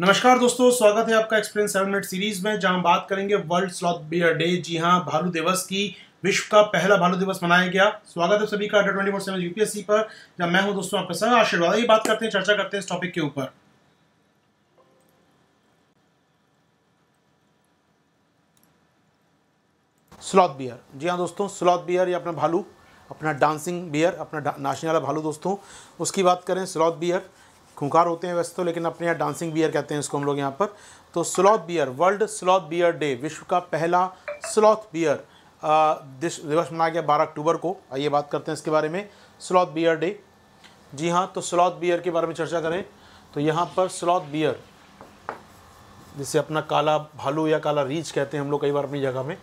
नमस्कार दोस्तों स्वागत है आपका एक्सप्लेन सेवन मिनट सीरीज में जहां बात करेंगे वर्ल्ड स्लॉथ बियर डे जी हां भालू दिवस की विश्व का पहला भालू दिवस मनाया गया स्वागत है सभी का under twenty four seven UPSC पर जहां मैं हूं दोस्तों आपके संग आशीर्वाद ही बात करते हैं चर्चा करते हैं इस टॉपिक के ऊपर स्लॉथ बियर जी हाँ दोस्तों स्लॉथ बियर या अपना भालू अपना डांसिंग बियर अपना नाचने वाला भालू दोस्तों उसकी बात करें स्लॉथ बियर खूंखार होते हैं वैसे तो लेकिन अपने यहाँ डांसिंग बियर कहते हैं उसको हम लोग यहाँ पर तो sloth bear world sloth bear day विश्व का पहला स्लॉथ बियर दिवस मनाया गया बारह अक्टूबर को आइए बात करते हैं इसके बारे में स्लॉथ बियर डे जी हाँ तो स्लॉथ बियर के बारे में चर्चा करें तो यहाँ पर स्लॉथ बियर जिसे अपना काला भालू या काला रीच कहते हैं हम लोग कई बार अपनी जगह में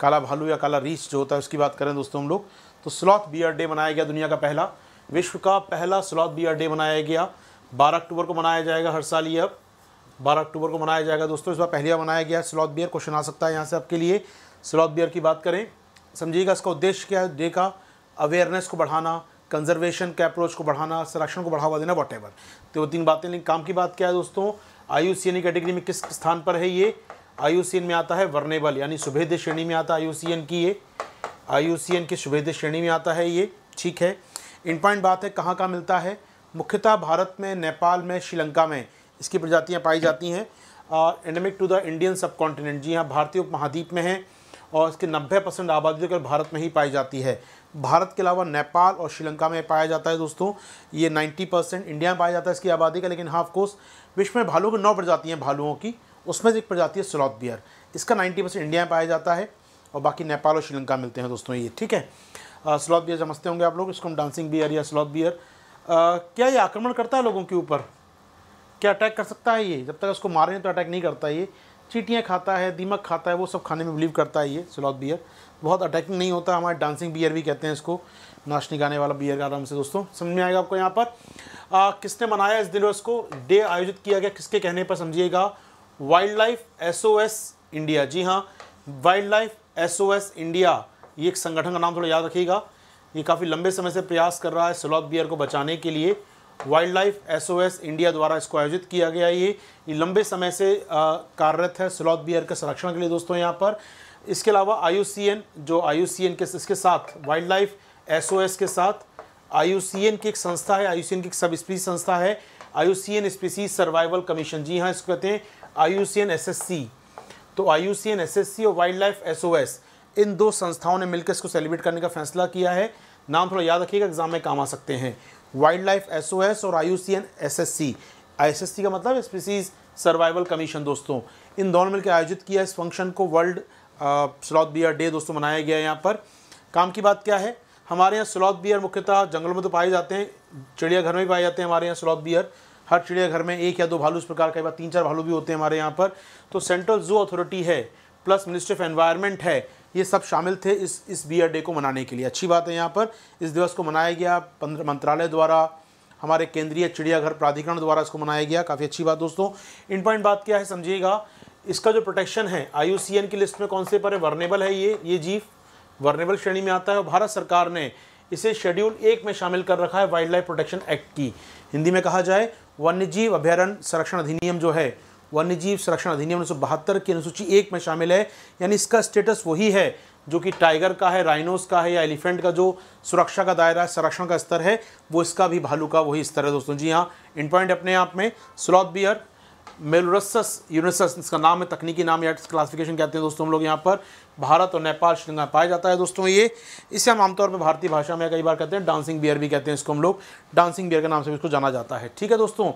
काला भालू या काला रीच जो होता है उसकी बात करें दोस्तों हम लोग तो स्लॉथ बियर डे मनाया गया दुनिया का पहला विश्व का पहला स्लॉथ बियर डे मनाया गया बारह अक्टूबर को मनाया जाएगा हर साल ये अब बारह अक्टूबर को मनाया जाएगा दोस्तों इस बार पहली बार मनाया गया स्लॉथ बियर क्वेश्चन आ सकता है यहाँ से आपके लिए स्लॉथ बियर की बात करें समझिएगा इसका उद्देश्य क्या है डे का अवेयरनेस को बढ़ाना कंजर्वेशन के अप्रोच को बढ़ाना संरक्षण को बढ़ावा देना वॉट एवर तो वो तीन बातें लेकिन काम की बात क्या है दोस्तों आयु सी कैटेगरी में किस स्थान पर है ये आयु में आता है वर्नेबल यानी सुभेद्य श्रेणी में आता है आयु की ये आयु की सुभेद्य श्रेणी में आता है ये ठीक है इन पॉइंट बात है कहाँ कहाँ मिलता है मुख्यतः भारत में नेपाल में श्रीलंका में इसकी प्रजातियाँ पाई जाती हैं endemic to the Indian subcontinent जी हाँ भारतीय उपमहाद्वीप में है और इसके नब्बे परसेंट आबादी जो भारत में ही पाई जाती है भारत के अलावा नेपाल और श्रीलंका में पाया जाता है दोस्तों ये 90 परसेंट इंडिया में पाया जाता है इसकी आबादी का लेकिन हाँ ऑफकोर्स विश्व में भालू की नौ प्रजातियाँ भालुओं की उसमें से एक प्रजाति है स्लॉथ बियर इसका नाइन्टी परसेंट इंडिया में पाया जाता है और बाकी नेपाल और श्रीलंका मिलते हैं दोस्तों ये ठीक है स्लॉथ बियर समझते होंगे आप लोग इसको हम डांसिंग बियर या स्लॉथ बियर क्या ये आक्रमण करता है लोगों के ऊपर क्या अटैक कर सकता है ये जब तक उसको मारें तो अटैक नहीं करता ये चीटियाँ खाता है दीमक खाता है वो सब खाने में बिलीव करता है ये स्लॉथ बियर बहुत अटैकिंग नहीं होता हमारे डांसिंग बियर भी कहते हैं इसको नाचने गाने वाला बियर का आराम से दोस्तों समझ में आएगा आपको यहाँ पर आ, किसने मनाया इस दिन को डे आयोजित किया गया किसके कहने पर समझिएगा वाइल्ड लाइफ एस इंडिया जी हाँ वाइल्ड लाइफ एस इंडिया ये एक संगठन का नाम थोड़ा याद रखिएगा ये काफ़ी लंबे समय से प्रयास कर रहा है स्लॉथ बियर को बचाने के लिए वाइल्ड लाइफ एस इंडिया द्वारा इसको आयोजित किया गया ये ये लंबे समय से कार्यरत है स्लॉथ बियर के संरक्षण के लिए दोस्तों यहाँ पर इसके अलावा आई जो आई के इसके साथ वाइल्ड लाइफ एस के साथ आई की एक संस्था है आई की एक सब स्पीसी संस्था है आई स्पीसी सर्वाइवल कमीशन जी हाँ इसको कहते हैं आई यू तो आई और वाइल्ड लाइफ एस इन दो संस्थाओं ने मिलकर इसको सेलिब्रेट करने का फैसला किया है नाम थोड़ा याद रखिएगा एग्जाम में काम आ सकते हैं वाइल्ड लाइफ एस और I U C N S S C S S C का मतलब स्पीसीज सर्वाइवल कमीशन दोस्तों इन दोनों मिलकर आयोजित किया इस फंक्शन को वर्ल्ड स्लॉथ बियर डे दोस्तों मनाया गया है यहाँ पर काम की बात क्या है हमारे यहाँ स्लॉथ बियर मुख्यतः जंगलों में तो पाए जाते हैं चिड़ियाघर में भी पाए जाते हैं हमारे यहाँ स्लॉथ बियर हर चिड़ियाघर में एक या दो भालू इस प्रकार के बार तीन चार भालू भी होते हैं हमारे यहाँ पर तो सेंट्रल जू अथॉरिटी है प्लस मिनिस्ट्री ऑफ एन्वायरमेंट है ये सब शामिल थे इस इस बियर डे को मनाने के लिए अच्छी बात है यहाँ पर इस दिवस को मनाया गया मंत्रालय द्वारा हमारे केंद्रीय चिड़ियाघर प्राधिकरण द्वारा इसको मनाया गया काफ़ी अच्छी बात दोस्तों इन पॉइंट बात क्या है समझिएगा इसका जो प्रोटेक्शन है आई की लिस्ट में कौन से पर है वर्नेबल है ये ये जीव वर्नेबल श्रेणी में आता है और भारत सरकार ने इसे शेड्यूल एक में शामिल कर रखा है वाइल्ड लाइफ प्रोटेक्शन एक्ट की हिंदी में कहा जाए वन्यजीव अभ्यारण्य संरक्षण अधिनियम जो है वन्यजीव संरक्षण अधिनियम उन्नीस की अनुसूची एक में शामिल है यानी इसका स्टेटस वही है जो कि टाइगर का है राइनोस का है या एलिफेंट का जो सुरक्षा का दायरा है संरक्षण का स्तर है वो इसका भी भालू का वही स्तर है दोस्तों जी हाँ इन पॉइंट अपने आप में स्लॉथ बियर मेलोरसस यूनिसस इसका नाम है तकनीकी नाम या क्लासिफिकेशन कहते हैं दोस्तों हम लोग यहाँ पर भारत और नेपाल श्रीलंका पाया जाता है दोस्तों ये इसे हम आमतौर पर भारतीय भाषा में कई बार कहते हैं डांसिंग बियर भी कहते हैं इसको हम लोग डांसिंग बियर के नाम से भी इसको जाना जाता है ठीक है दोस्तों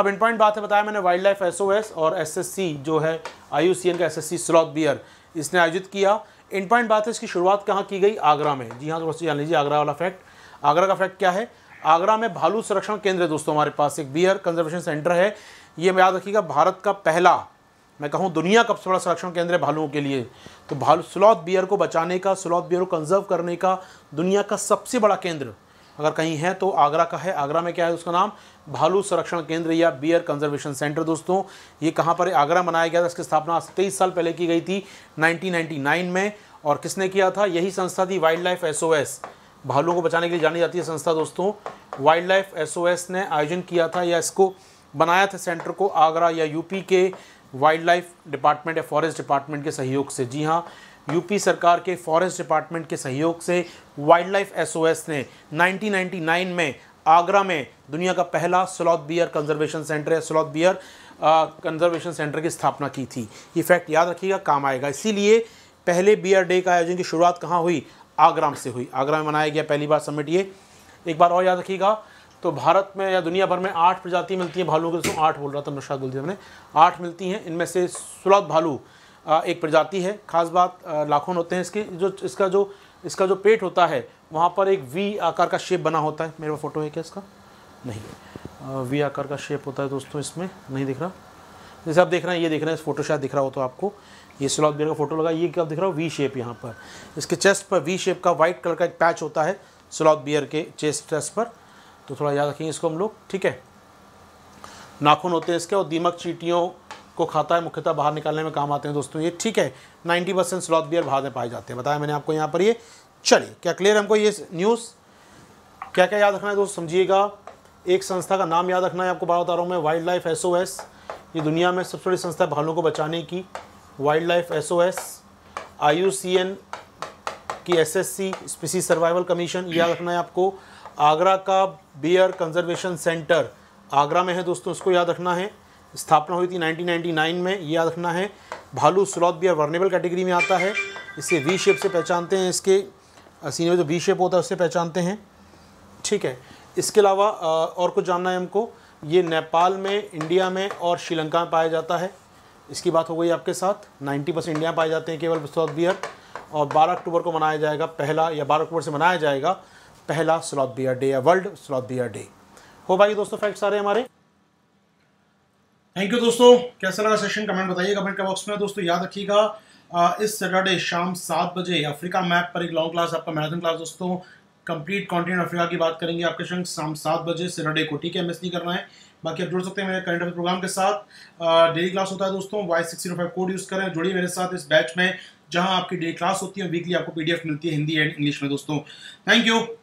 अब पॉइंट बात है बताया मैंने वाइल्ड लाइफ एस और एस जो है आई का एस एस बियर इसने आयोजित किया पॉइंट बात है इसकी शुरुआत कहाँ की गई आगरा में जी हाँ दोस्तों जान लीजिए आगरा वाला फैक्ट आगरा का फैक्ट क्या है आगरा में भालू संरक्षण केंद्र है दोस्तों हमारे पास एक बियर कंजर्वेशन सेंटर है ये याद रखिएगा भारत का पहला मैं कहूँ दुनिया का सबसे बड़ा संरक्षण केंद्र है भालुओं के लिए तो भालू स्लॉथ बियर को बचाने का स्लॉथ बियर को कंजर्व करने का दुनिया का सबसे बड़ा केंद्र अगर कहीं है तो आगरा का है आगरा में क्या है उसका नाम भालू संरक्षण केंद्र या बियर कंजर्वेशन सेंटर दोस्तों ये कहाँ पर आगरा बनाया गया था इसकी स्थापना तेईस साल पहले की गई थी नाइनटीन में और किसने किया था यही संस्था थी वाइल्ड लाइफ एस भालुओं को बचाने के लिए जानी जाती है संस्था दोस्तों वाइल्ड लाइफ एस ने आयोजन किया था या इसको बनाया था सेंटर को आगरा या यूपी के वाइल्ड लाइफ डिपार्टमेंट या फॉरेस्ट डिपार्टमेंट के सहयोग से जी हाँ यूपी सरकार के फॉरेस्ट डिपार्टमेंट के सहयोग से वाइल्ड लाइफ एसओएस ने 1999 में आगरा में दुनिया का पहला स्लॉथ बियर कंजर्वेशन सेंटर है स्लॉथ बियर कंजर्वेशन सेंटर की स्थापना की थी ये फैक्ट याद रखिएगा काम आएगा इसीलिए पहले बियर डे का आयोजन की शुरुआत कहाँ हुई आगरा से हुई आगरा में मनाया गया पहली बार समिट ये एक बार और याद रखिएगा तो भारत में या दुनिया भर में आठ प्रजाति मिलती हैं भालू के दोस्तों आठ बोल रहा था नशा गुल ने आठ मिलती हैं इनमें से सुलौत भालू एक प्रजाति है खास बात लाखों होते हैं इसकी जो इसका जो इसका जो पेट होता है वहाँ पर एक वी आकार का शेप बना होता है मेरे पास फ़ोटो है क्या इसका नहीं वी आकार का शेप होता है दोस्तों इसमें नहीं दिख रहा जैसे आप देख रहे हैं ये देख रहे हैं फोटो शायद दिख रहा हो तो आपको ये स्लॉथ बियर का फोटो लगा ये क्या दिख रहा हो वी शेप यहाँ पर इसके चेस्ट पर वी शेप का वाइट कलर का एक पैच होता है स्लॉथ बियर के चेस्ट चेस्ट पर तो थोड़ा याद रखेंगे इसको हम लोग ठीक है नाखून होते हैं इसके और दीमक चीटियों को खाता है मुख्यतः बाहर निकालने में काम आते हैं दोस्तों ये ठीक है नाइन्टी परसेंट स्लॉथ बियर बाहर में पाए जाते हैं बताया मैंने आपको यहाँ पर ये चलिए क्या क्लियर हमको ये न्यूज़ क्या क्या याद रखना है दोस्तों समझिएगा एक संस्था का नाम याद रखना है आपको बार बता रहा हूँ मैं वाइल्ड लाइफ एस ये दुनिया में सबसे बड़ी संस्था है को बचाने की wildlife S O S I U C N की S S C species survival commission याद रखना है आपको आगरा का बियर कंजर्वेशन सेंटर आगरा में है दोस्तों उसको याद रखना है स्थापना हुई थी 1999 में ये याद रखना है भालू स्लॉथ भी वर्नेबल कैटेगरी में आता है इसे वी शेप से पहचानते हैं इसके सीनियर में जो वी शेप होता है उससे पहचानते हैं ठीक है इसके अलावा और कुछ जानना है हमको ये नेपाल में इंडिया में और श्रीलंका में पाया जाता है इसकी बात हो गई आपके साथ 90 परसेंट इंडिया पाए जाते हैं केवल स्लॉथ बियर और 12 अक्टूबर को मनाया जाएगा पहला या 12 अक्टूबर से मनाया जाएगा पहला स्लॉथ बियर डे या वर्ल्ड स्लॉथ बियर डे हो भाई दोस्तों रहे सारे हमारे थैंक यू दोस्तों कैसा लगा सेशन कमेंट बताइए कमेंट के बॉक्स में दोस्तों याद रखिएगा इस सैटरडे शाम सात बजे अफ्रीका मैप पर एक लॉन्ग क्लास आपका मैराथन क्लास दोस्तों कंप्लीट कॉन्टिनेंट अफ्रीका की बात करेंगे आपके संग शाम सात बजे सैटरडे को ठीक है मिस नहीं करना है बाकी आप जुड़ सकते हैं मेरे करंट अफेयर प्रोग्राम के साथ डेली क्लास होता है दोस्तों Y six zero five code use करें जुड़िए मेरे साथ इस बैच में जहां आपकी डेली क्लास होती है वीकली आपको पीडीएफ मिलती है हिंदी एंड इंग्लिश में दोस्तों थैंक यू